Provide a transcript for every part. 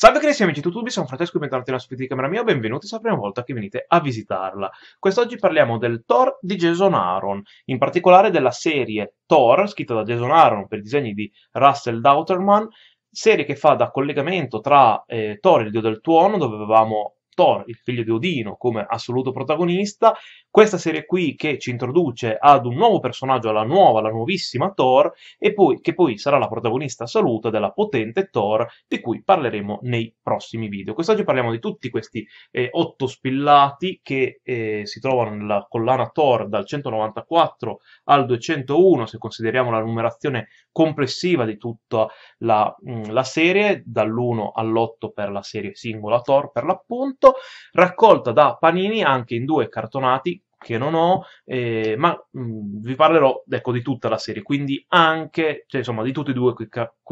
Salve carissimi amici di YouTube, sono Francesco e bentornati nella suite di camera mia, benvenuti, se è la prima volta che venite a visitarla. Quest'oggi parliamo del Thor di Jason Aaron, in particolare della serie Thor, scritta da Jason Aaron per i disegni di Russell Dauterman, serie che fa da collegamento tra eh, Thor e il dio del tuono, dove avevamo Thor, il figlio di Odino, come assoluto protagonista. Questa serie qui che ci introduce ad un nuovo personaggio, alla nuova, la nuovissima Thor, e poi, che poi sarà la protagonista assoluta della potente Thor, di cui parleremo nei prossimi video. Quest'oggi parliamo di tutti questi eh, otto spillati che eh, si trovano nella collana Thor dal 194 al 201, se consideriamo la numerazione complessiva di tutta la, mh, mm, la serie, dall'1 all'8 per la serie singola Thor per l'appunto tutto, raccolta da Panini anche in due cartonati che non ho, eh, ma mh, mm, vi parlerò ecco, di tutta la serie, quindi anche cioè, insomma, di, tutti e due quei,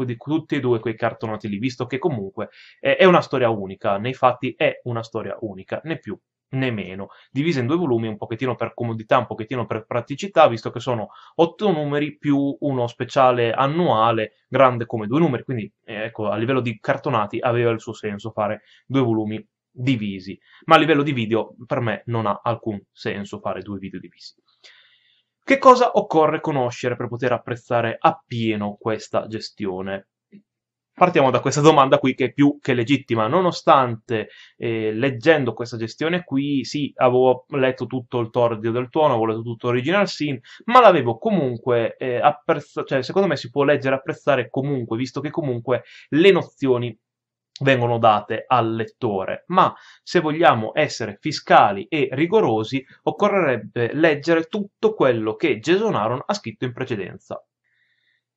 di tutti e due quei cartonati lì, visto che comunque eh, è una storia unica, nei fatti è una storia unica, né più né meno, divisa in due volumi un pochettino per comodità, un pochettino per praticità, visto che sono otto numeri più uno speciale annuale grande come due numeri, quindi eh, ecco, a livello di cartonati aveva il suo senso fare due volumi divisi, ma a livello di video per me non ha alcun senso fare due video divisi. Che cosa occorre conoscere per poter apprezzare appieno questa gestione? Partiamo da questa domanda qui che è più che legittima, nonostante eh, leggendo questa gestione qui, sì, avevo letto tutto il tordio del tuono, avevo letto tutto Original Sin, ma l'avevo comunque eh, apprezzata, cioè secondo me si può leggere e apprezzare comunque, visto che comunque le nozioni vengono date al lettore, ma se vogliamo essere fiscali e rigorosi occorrerebbe leggere tutto quello che Jason Aaron ha scritto in precedenza.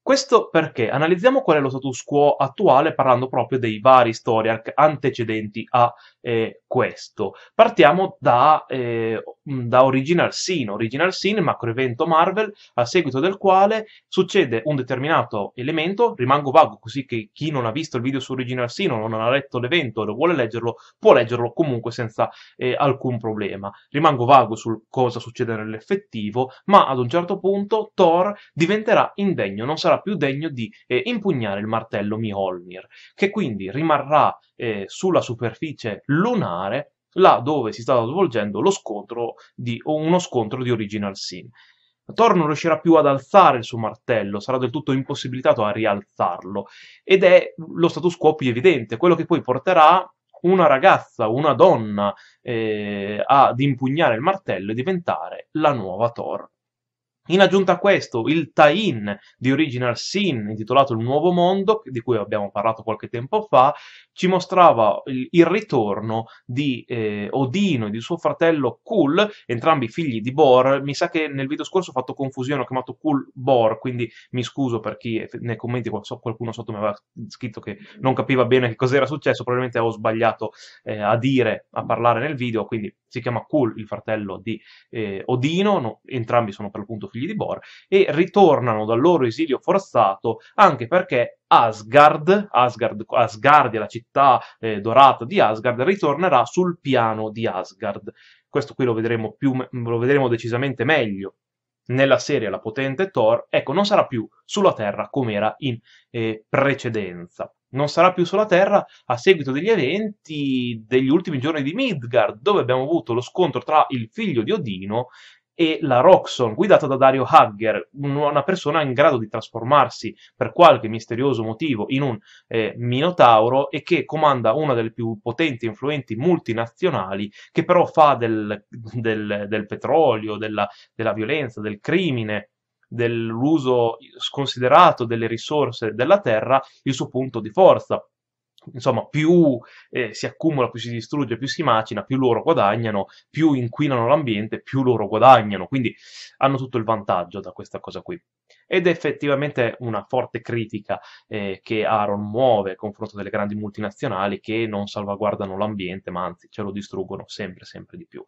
Questo perché analizziamo qual è lo status quo attuale parlando proprio dei vari story arc antecedenti a eh, questo. Partiamo da eh, Mm, da Original Sin, Original Sin, macro Marvel, a seguito del quale succede un determinato elemento, rimango vago così che chi non ha visto il video su Original Sin o non ha letto l'evento e vuole leggerlo, può leggerlo comunque senza eh, alcun problema. Rimango vago sul cosa succede nell'effettivo, ma ad un certo punto Thor diventerà indegno, non sarà più degno di eh, impugnare il martello Mjolnir, che quindi rimarrà eh, sulla superficie lunare là dove si stava svolgendo lo scontro di, o uno scontro di Original Sin. Thor non riuscirà più ad alzare il suo martello, sarà del tutto impossibilitato a rialzarlo. Ed è lo status quo più evidente, quello che poi porterà una ragazza, una donna eh, ad impugnare il martello e diventare la nuova Thor. In aggiunta a questo, il tie-in di Original Sin, intitolato Il Nuovo Mondo, di cui abbiamo parlato qualche tempo fa, ci mostrava il, il ritorno di eh, Odino e di suo fratello Kul, entrambi figli di Bor. Mi sa che nel video scorso ho fatto confusione, ho chiamato Kul Bor, quindi mi scuso per chi nei commenti qualcuno sotto mi aveva scritto che non capiva bene che cos'era successo, probabilmente ho sbagliato eh, a dire, a parlare nel video, quindi si chiama Kul, il fratello di eh, Odino, no, entrambi sono per l'appunto figli figli di Bor, e ritornano dal loro esilio forzato anche perché Asgard, Asgard, Asgard la città eh, dorata di Asgard, ritornerà sul piano di Asgard. Questo qui lo vedremo, più, lo vedremo decisamente meglio nella serie La potente Thor, ecco, non sarà più sulla Terra come era in eh, precedenza. Non sarà più sulla Terra a seguito degli eventi degli ultimi giorni di Midgard, dove abbiamo avuto lo scontro tra il figlio di Odino e la Roxxon, guidata da Dario Hagger, una persona in grado di trasformarsi per qualche misterioso motivo in un eh, minotauro e che comanda una delle più potenti e influenti multinazionali, che però fa del, del, del petrolio, della, della violenza, del crimine dell'uso sconsiderato delle risorse della terra il suo punto di forza insomma, più eh, si accumula, più si distrugge, più si macina, più loro guadagnano, più inquinano l'ambiente, più loro guadagnano. Quindi hanno tutto il vantaggio da questa cosa qui. Ed è effettivamente una forte critica eh, che Aaron muove a confronto delle grandi multinazionali che non salvaguardano l'ambiente, ma anzi ce lo distruggono sempre, sempre di più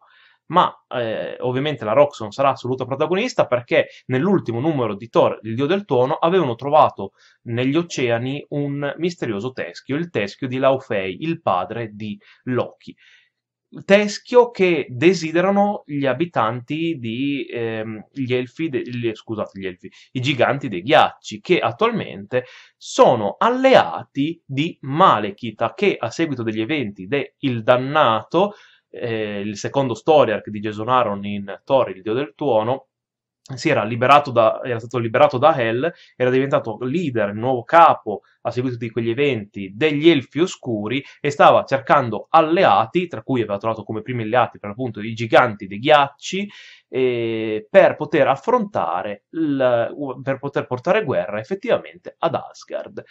ma eh, ovviamente la Roxxon sarà assoluta protagonista perché nell'ultimo numero di Thor, il dio del tuono, avevano trovato negli oceani un misterioso teschio, il teschio di Laufey, il padre di Loki teschio che desiderano gli abitanti di ehm, gli elfi, de, gli, scusate, gli elfi, i giganti dei ghiacci, che attualmente sono alleati di Malekita, che a seguito degli eventi del Dannato eh, il secondo story arc di Jason Aaron in Thor, il dio del tuono, era, da, era, stato liberato da Hell, era diventato leader, nuovo capo a seguito di quegli eventi degli Elfi Oscuri e stava cercando alleati, tra cui aveva trovato come primi alleati per l'appunto i giganti dei ghiacci, eh, per poter affrontare, il, per poter portare guerra effettivamente ad Asgard.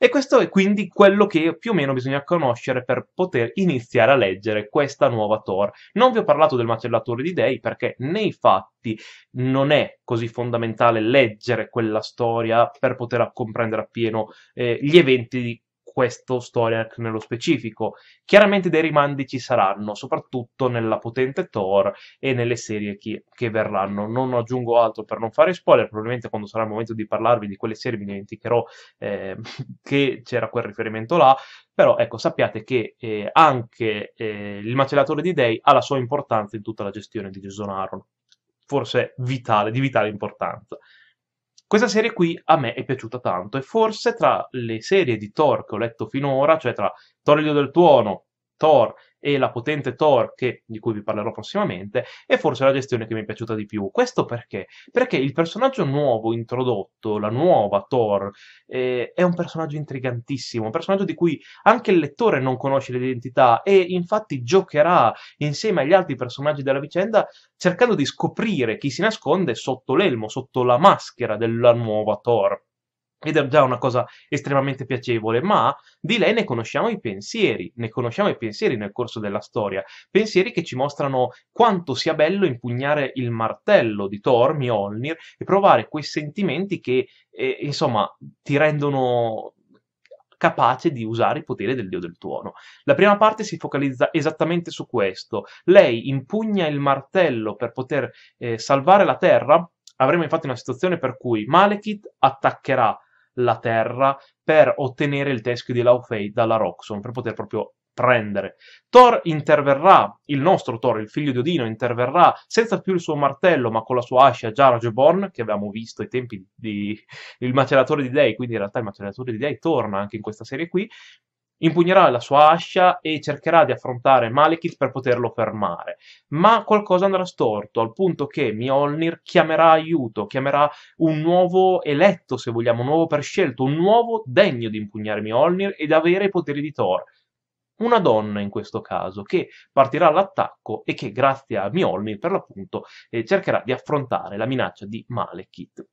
E questo è quindi quello che più o meno bisogna conoscere per poter iniziare a leggere questa nuova Torah. Non vi ho parlato del macellatore di dei perché nei fatti non è così fondamentale leggere quella storia per poter comprendere appieno eh, gli eventi questo Storiark nello specifico. Chiaramente dei rimandi ci saranno, soprattutto nella potente Thor e nelle serie che, che verranno. Non aggiungo altro per non fare spoiler, probabilmente quando sarà il momento di parlarvi di quelle serie mi dimenticherò eh, che c'era quel riferimento là, però ecco, sappiate che eh, anche eh, il macellatore di dei ha la sua importanza in tutta la gestione di Jason Aaron, forse vitale, di vitale importanza. Questa serie qui a me è piaciuta tanto e forse tra le serie di Thor che ho letto finora, cioè tra Torrido del Tuono, Thor e la potente Thor, che, di cui vi parlerò prossimamente, è forse la gestione che mi è piaciuta di più. Questo perché? Perché il personaggio nuovo introdotto, la nuova Thor, eh, è un personaggio intrigantissimo, un personaggio di cui anche il lettore non conosce l'identità e infatti giocherà insieme agli altri personaggi della vicenda cercando di scoprire chi si nasconde sotto l'elmo, sotto la maschera della nuova Thor ed è già una cosa estremamente piacevole, ma di lei ne conosciamo i pensieri, ne conosciamo i pensieri nel corso della storia, pensieri che ci mostrano quanto sia bello impugnare il martello di Thor, Mjolnir, e provare quei sentimenti che, eh, insomma, ti rendono capace di usare il potere del dio del tuono. La prima parte si focalizza esattamente su questo. Lei impugna il martello per poter eh, salvare la terra, avremo infatti una situazione per cui Malekith attaccherà la terra per ottenere il teschio di Laufey dalla Roxon, per poter proprio prendere. Thor interverrà, il nostro Thor, il figlio di Odino, interverrà senza più il suo martello, ma con la sua ascia Jarjaborn, che avevamo visto ai tempi del maceratore di Dei, quindi in realtà il maceratore di Dei torna anche in questa serie qui, Impugnerà la sua ascia e cercherà di affrontare Malekith per poterlo fermare, ma qualcosa andrà storto, al punto che Mjolnir chiamerà aiuto, chiamerà un nuovo eletto, se vogliamo, un nuovo prescelto, un nuovo degno di impugnare Mjolnir ed avere i poteri di Thor una donna in questo caso, che partirà all'attacco e che, grazie a Mjolnir, per l'appunto, eh, cercherà di affrontare la minaccia di Malekith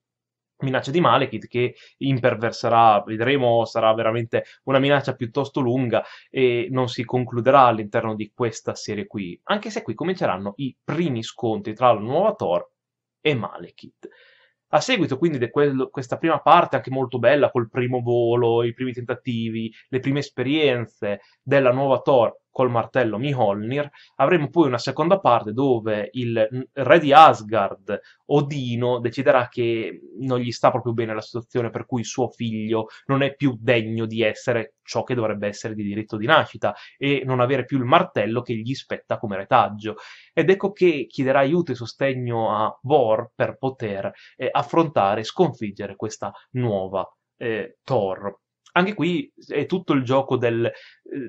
minaccia di Malekith che imperverserà, vedremo, sarà veramente una minaccia piuttosto lunga e non si concluderà all'interno di questa serie qui, anche se qui cominceranno i primi scontri tra la nuova Thor e Malekith. A seguito quindi di questa prima parte, anche molto bella, col primo volo, i primi tentativi, le prime esperienze della nuova Thor col martello Mjolnir. Avremo poi una seconda parte dove il re di Asgard, Odino, deciderà che non gli sta proprio bene la situazione per cui suo figlio non è più degno di essere ciò che dovrebbe essere di diritto di nascita e non avere più il martello che gli spetta come retaggio. Ed ecco che chiederà aiuto e sostegno a Vor per poter eh, affrontare e sconfiggere questa nuova eh, Thor anche qui è tutto il gioco del eh,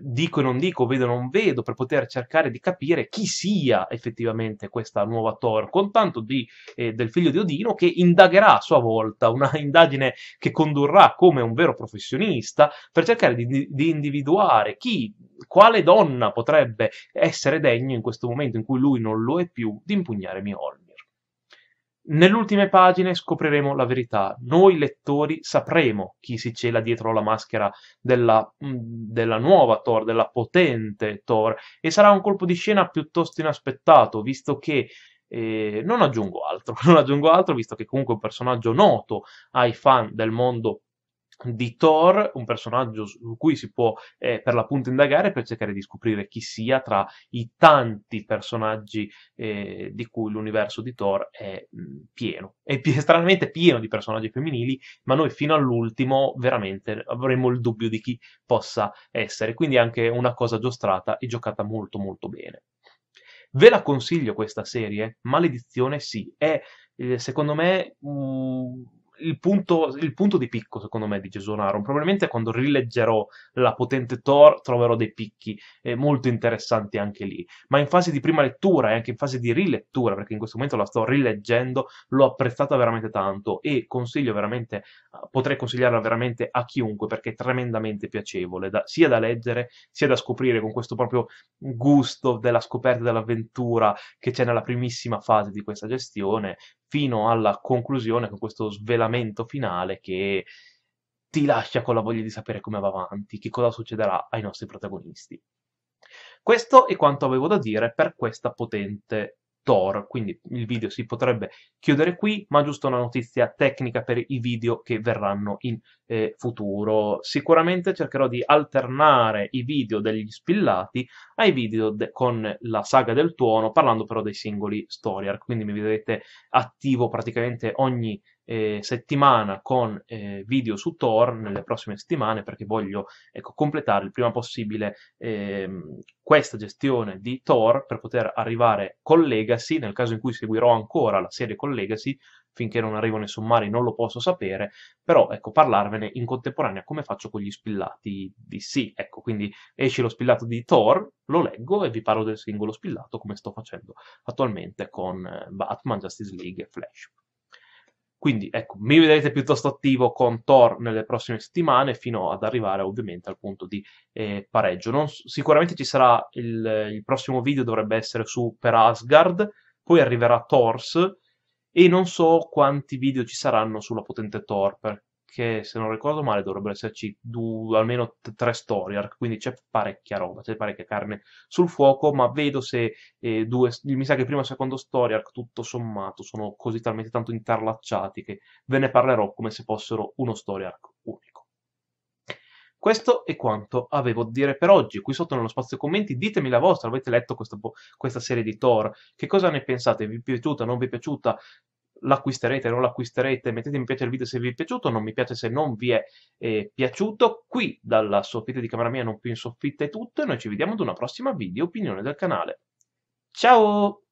dico e non dico, vedo e non vedo, per poter cercare di capire chi sia effettivamente questa nuova Thor, con tanto di, eh, del figlio di Odino che indagherà a sua volta, una indagine che condurrà come un vero professionista, per cercare di, di individuare chi, quale donna potrebbe essere degno in questo momento in cui lui non lo è più, di impugnare Mjolnir. Nell'ultime pagine scopriremo la verità. Noi lettori sapremo chi si cela dietro la maschera della, mm, della, nuova Thor, della potente Thor, e sarà un colpo di scena piuttosto inaspettato, visto che eh, non aggiungo altro, non aggiungo altro, visto che comunque è un personaggio noto ai fan del mondo di Thor, un personaggio su cui si può eh, per l'appunto indagare per cercare di scoprire chi sia tra i tanti personaggi eh, di cui l'universo di Thor è mh, mm, pieno. È pi- stranamente pieno di personaggi femminili, ma noi fino all'ultimo veramente avremo il dubbio di chi possa essere, quindi è anche una cosa giostrata e giocata molto molto bene. Ve la consiglio questa serie? Maledizione sì, è eh, secondo me uh, il punto, il punto, di picco, secondo me, di Jason Aaron. Probabilmente quando rileggerò la potente Thor troverò dei picchi eh, molto interessanti anche lì. Ma in fase di prima lettura e anche in fase di rilettura, perché in questo momento la sto rileggendo, l'ho apprezzata veramente tanto e consiglio veramente, potrei consigliarla veramente a chiunque perché è tremendamente piacevole, da, sia da leggere sia da scoprire con questo proprio gusto della scoperta dell'avventura che c'è nella primissima fase di questa gestione fino alla conclusione, con questo svelamento finale che ti lascia con la voglia di sapere come va avanti, che cosa succederà ai nostri protagonisti. Questo è quanto avevo da dire per questa potente Tor, quindi il video si potrebbe chiudere qui, ma giusto una notizia tecnica per i video che verranno in eh, futuro. Sicuramente cercherò di alternare i video degli spillati ai video de- con la saga del tuono, parlando però dei singoli story arc. Quindi mi vedrete attivo praticamente ogni eh, settimana con eh, video su Thor nelle prossime settimane perché voglio ecco, completare il prima possibile eh, questa gestione di Thor per poter arrivare con Legacy, nel caso in cui seguirò ancora la serie con Legacy, finché non arrivo nei sommari non lo posso sapere, però ecco, parlarvene in contemporanea come faccio con gli spillati di sì, ecco, quindi esce lo spillato di Thor, lo leggo e vi parlo del singolo spillato come sto facendo attualmente con eh, Batman, Justice League e Flash. Quindi ecco, mi vedrete piuttosto attivo con Thor nelle prossime settimane fino ad arrivare ovviamente al punto di eh, pareggio. Non, sicuramente ci sarà il, il, prossimo video, dovrebbe essere su per Asgard, poi arriverà Thors, e non so quanti video ci saranno sulla potente Thor, perché se non ricordo male dovrebbero esserci due, almeno tre story arc, quindi c'è parecchia roba, c'è parecchia carne sul fuoco, ma vedo se eh, due, mi sa che primo e secondo story arc tutto sommato sono così talmente tanto interlacciati che ve ne parlerò come se fossero uno story arc questo è quanto avevo da dire per oggi. Qui sotto nello spazio commenti ditemi la vostra, avete letto questa, questa serie di Thor? Che cosa ne pensate? Vi è piaciuta? Non vi è piaciuta? l'acquisterete, non l'acquisterete, mettete mi piace al video se vi è piaciuto, non mi piace se non vi è eh, piaciuto, qui dalla soffitta di camera mia non più in soffitta è tutto e noi ci vediamo ad una prossima video opinione del canale. Ciao!